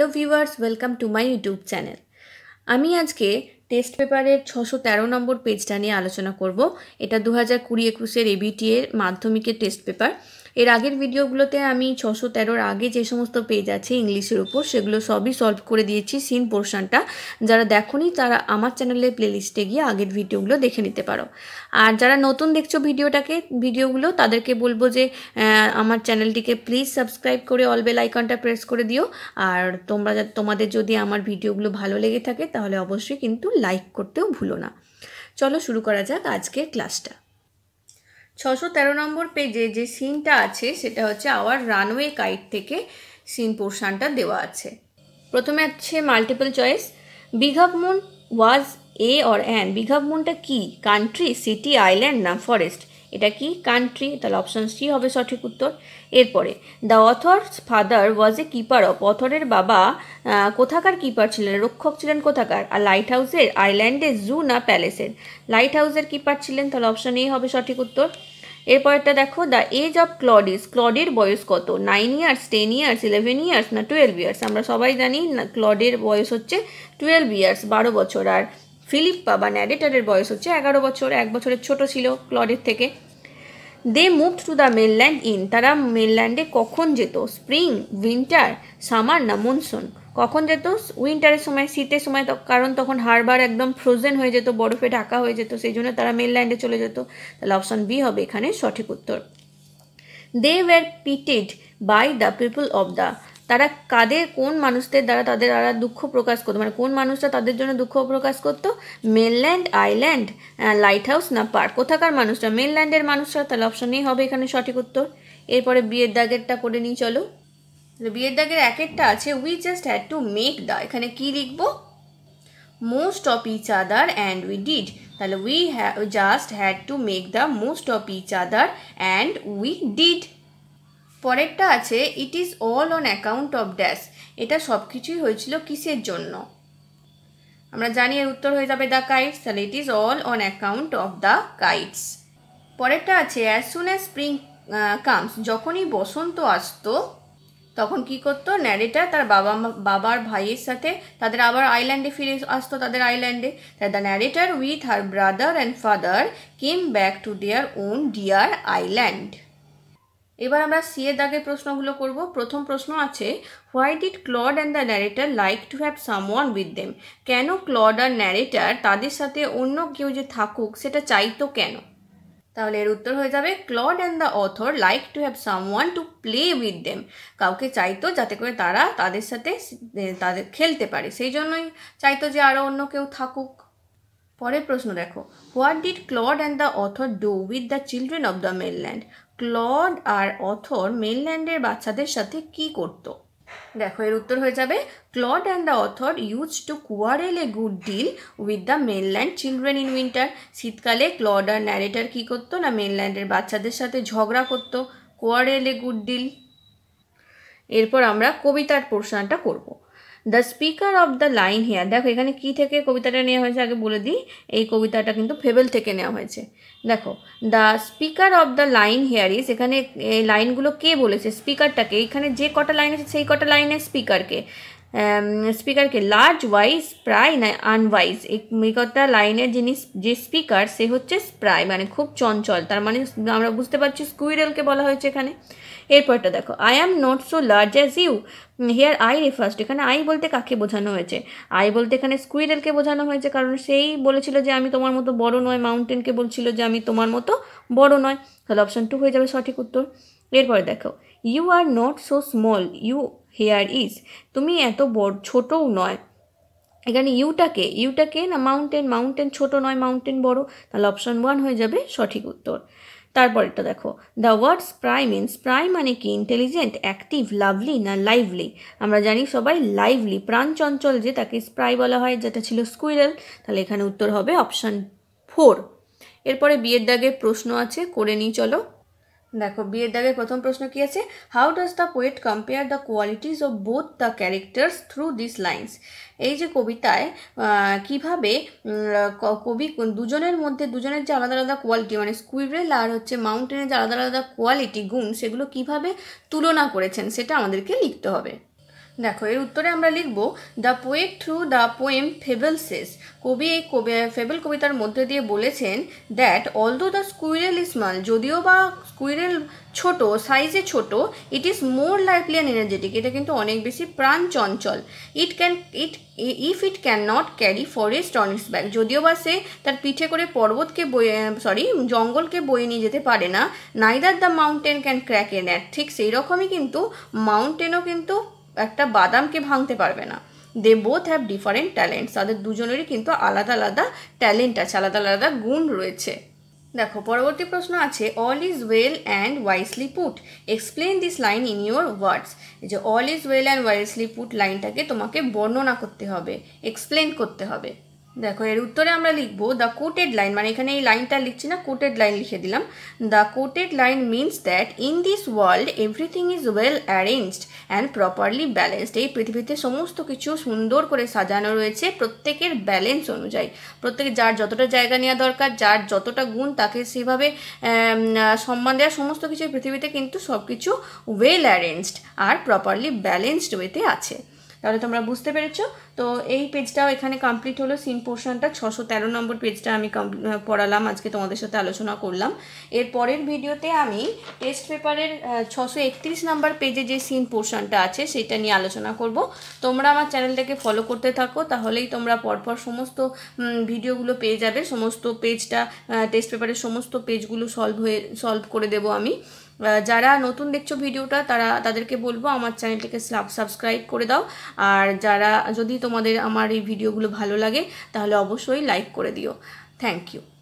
hello viewers welcome to my YouTube channel আমি আজকে test পেপারের ছশো তেরো নম্বর পেজটা নিয়ে আলোচনা করব এটা দু হাজার কুড়ি একুশের এবিটি এর মাধ্যমিকের টেস্ট পেপার এর আগের ভিডিওগুলোতে আমি ছশো তেরোর আগে যে সমস্ত পেজ আছে ইংলিশের উপর সেগুলো সবই সলভ করে দিয়েছি সিন পোর্শনটা যারা দেখনি তারা আমার চ্যানেলের প্লেলিস্টে গিয়ে আগের ভিডিওগুলো দেখে নিতে পারো আর যারা নতুন দেখছো ভিডিওটাকে ভিডিওগুলো তাদেরকে বলবো যে আমার চ্যানেলটিকে প্লিজ সাবস্ক্রাইব করে অল বেল আইকনটা প্রেস করে দিও আর তোমরা তোমাদের যদি আমার ভিডিওগুলো ভালো লেগে থাকে তাহলে অবশ্যই কিন্তু লাইক করতেও ভুলো না চলো শুরু করা যাক আজকের ক্লাসটা ছশো তেরো নম্বর পেজে যে সিনটা আছে সেটা হচ্ছে আওয়ার রানওয়ে কাইট থেকে সিন পোর্শানটা দেওয়া আছে প্রথমে আছে মাল্টিপল চয়েস বিঘাভ moon was a or an বিঘাভ মুনটা কি কান্ট্রি সিটি আইল্যান্ড না ফরেস্ট এটা কি কান্ট্রি তাহলে অপশান সি হবে সঠিক উত্তর এরপরে the author's father was a keeper of অথরের বাবা কোথাকার কিপার ছিলেন রক্ষক ছিলেন কোথাকার আর লাইট হাউসের আইল্যান্ডে জু না প্যালেসের লাইট হাউসের কিপার ছিলেন তাহলে অপশান এ হবে সঠিক উত্তর এরপরটা দেখো দ্য এজ অফ ক্লডিস ক্লডের বয়স কত nine years ten years eleven years না টুয়েলভ ইয়ার্স আমরা সবাই জানি ক্লডের বয়স হচ্ছে টুয়েলভ ইয়ার্স বারো বছর আর ফিলিপ্পা বা ন্যারেটারের বয়স হচ্ছে এগারো বছর এক বছরের ছোট ছিল ক্লডের থেকে they move to the mainland in তারা মেনল্যান্ডে কখন যেত স্প্রিং উইন্টার সামার না মনসুন কখন যেত উইন্টারের সময় শীতের সময় কারণ তখন হারবার একদম ফ্রোজেন হয়ে যেত বরফে ঢাকা হয়ে যেত সেই জন্য তারা মেনল্যান্ডে চলে যেত তাহলে অপশন বি হবে এখানে সঠিক উত্তর they were pitied by the people of the তারা কাদের কোন মানুষদের দ্বারা তাদের আর দুঃখ প্রকাশ করতো মানে কোন মানুষরা তাদের জন্য দুঃখ প্রকাশ করতো মেনল্যান্ড আইল্যান্ড লাইট হাউস না পার্ক কোথাকার মানুষরা মেনল্যান্ডের মানুষরা তাহলে অপশন এ হবে এখানে সঠিক উত্তর এরপরে বিয়ের দাগেরটা করে নিই চলো বিয়ের দাগের এক একটা আছে we just had to make the এখানে কি লিখবো most of each other and we did তাহলে we just had to make the most of each other and we did পরেরটা আছে it is all on account of dash এটা সব কিছুই হয়েছিল কিসের জন্য আমরা জানি এর উত্তর হয়ে যাবে দ্য কাইটস তাহলে it is all on account of the kites পরেরটা আছে as soon as spring comes যখনই বসন্ত আসতো তখন কি করতো ন্যারেটার তার বাবা বাবার ভাইয়ের সাথে তাদের আবার আইল্যান্ডে ফিরে আসতো তাদের আইল্যান্ডে তাই the narrator with her brother and father came back to their own dear island এবার আমরা সি দাগের প্রশ্নগুলো করব প্রথম প্রশ্ন আছে why did Claude and the narrator like to have one with them কেন ক্লড আর ন্যারেটার তাদের সাথে অন্য কেউ যে থাকুক সেটা চাইতো কেন তাহলে এর উত্তর হয়ে যাবে Claude and the author like to have someone to play with them কাউকে চাইতো যাতে করে তারা তাদের সাথে তাদের খেলতে পারে সেই জন্যই চাইতো যে আরও অন্য কেউ থাকুক পরের প্রশ্ন দেখো what did Claude and the author do with the children of the mainland Claude আর অথর মেনল্যান্ডের বাচ্চাদের সাথে কি করতো দেখো এর উত্তর হয়ে যাবে Claude and the author use to quarrel a good deal with the mainland children in winter শীতকালে ক্লড আর ন্যারেটার কী করতো না মেনল্যান্ডের বাচ্চাদের সাথে ঝগড়া করতো কোয়ারেল এ গুড ডিল এরপর আমরা কবিতার পোর্শনটা করবো the speaker of the line here দেখো এখানে কি থেকে কবিতাটা নেওয়া হয়েছে আগে বলে দিই এই কবিতাটা কিন্তু ফেবেল থেকে নেওয়া হয়েছে দেখো the speaker of the line here is এখানে এই লাইনগুলো কে বলেছে স্পিকারটাকে এখানে যে কটা লাইন আছে সেই কটা লাইনের স্পিকারকে স্পিকারকে লার্জ ওয়াইজ প্রায় না আনওয়াইজ একটা লাইনের যিনি যে স্পিকার সে হচ্ছে প্রায় মানে খুব চঞ্চল তার মানে আমরা বুঝতে পারছি স্কুইরেলকে বলা হয়েছে এখানে এরপরটা দেখো I am not so large as you here I first এখানে আই বলতে কাকে বোঝানো হয়েছে আই বলতে এখানে স্কুইরেলকে বোঝানো হয়েছে কারণ সেই বলেছিল যে আমি তোমার মতো বড় নয় মাউন্টেনকে বলছিল যে আমি তোমার মতো বড় নয় তাহলে অপশান টু হয়ে যাবে সঠিক উত্তর এরপরে দেখো you are not so small you here is তুমি এত বড় ছোটও নয় এখানে ইউটাকে ইউটাকে না মাউন্টেন মাউন্টেন ছোট নয় মাউন্টেন বড় তাহলে অপশন ওয়ান হয়ে যাবে সঠিক উত্তর তারপরেরটা দেখো দ্য ওয়ার্ডস প্রাই মিনস প্রাই মানে কি ইন্টেলিজেন্ট অ্যাক্টিভ লাভলি না লাইভলি আমরা জানি সবাই লাইভলি প্রাণ চঞ্চল যে তাকে স্প্রাই বলা হয় যেটা ছিল স্কুইরেল তাহলে এখানে উত্তর হবে অপশান ফোর এরপরে বিয়ের দাগের প্রশ্ন আছে করে নিই চলো দেখো বিয়ের দাগের প্রথম প্রশ্ন কি আছে how does the poet compare the qualities of both the characters through this lines এই যে কবিতায় কিভাবে কবি দুজনের মধ্যে দুজনের যে আলাদা আলাদা কোয়ালিটি মানে স্কুইরেল আর হচ্ছে মাউন্টেনের যে আলাদা আলাদা কোয়ালিটি গুণ সেগুলো কিভাবে তুলনা করেছেন সেটা আমাদেরকে লিখতে হবে দেখো এর উত্তরে আমরা লিখব the poet through the poem fable says কবি এই কবি ফেবেল কবিতার মধ্যে দিয়ে বলেছেন that although the squirrel is small মাল যদিও বা স্কুইরেল ছোট সাইজে ছোট it is more lively and energetic এটা কিন্তু অনেক বেশি প্রাণ চঞ্চল it can it if it can not carry forest on its bag যদিও বা সে তার পিঠে করে পর্বতকে বয়ে সরি জঙ্গলকে বয়ে নিয়ে যেতে পারে না neither the mountain can crack a nut ঠিক সেই রকমই কিন্তু মাউন্টেনও কিন্তু একটা বাদামকে ভাঙতে পারবে না they both have different talents তাদের দুজনেরই কিন্তু আলাদা আলাদা ট্যালেন্ট আছে আলাদা আলাদা গুণ রয়েছে দেখো পরবর্তী প্রশ্ন আছে all is well and wisely put explain this line in your words যে all is well and wisely put লাইনটাকে তোমাকে বর্ণনা করতে হবে এক্সপ্লেন করতে হবে দেখো এর উত্তরে আমরা লিখবো দ্য কোটেড লাইন মানে এখানে এই লাইনটা লিখছি না কোটেড লাইন লিখে দিলাম the quoted line means that in this world everything is well arranged and properly balanced এই পৃথিবীতে সমস্ত কিছু সুন্দর করে সাজানো রয়েছে প্রত্যেকের ব্যালেন্স অনুযায়ী প্রত্যেক যার যতটা জায়গা নেওয়া দরকার যার যতটা গুণ তাকে সেভাবে সম্মান দেওয়া সমস্ত কিছু পৃথিবীতে কিন্তু সব কিছু ওয়েল অ্যারেঞ্জড আর প্রপারলি ব্যালেন্সড ওয়েতে আছে তাহলে তোমরা বুঝতে পেরেছো তো এই পেজটাও এখানে কমপ্লিট হলো সিন পোর্শনটা ছশো তেরো নম্বর পেজটা আমি পড়ালাম আজকে তোমাদের সাথে আলোচনা করলাম এর পরের ভিডিওতে আমি টেস্ট পেপারের ছশো একত্রিশ নম্বর পেজে যে সিন পোর্শনটা আছে সেটা নিয়ে আলোচনা করব তোমরা আমার চ্যানেলটাকে ফলো করতে থাকো তাহলেই তোমরা পরপর সমস্ত ভিডিওগুলো পেয়ে যাবে সমস্ত পেজটা টেস্ট পেপারের সমস্ত পেজগুলো সলভ হয়ে সলভ করে দেব আমি যারা নতুন দেখছো ভিডিওটা তারা তাদেরকে বলবো আমার চ্যানেলটিকে সাবস্ক্রাইব করে দাও আর যারা যদি তোমাদের আমার এই ভিডিওগুলো ভালো লাগে তাহলে অবশ্যই লাইক করে দিও থ্যাংক ইউ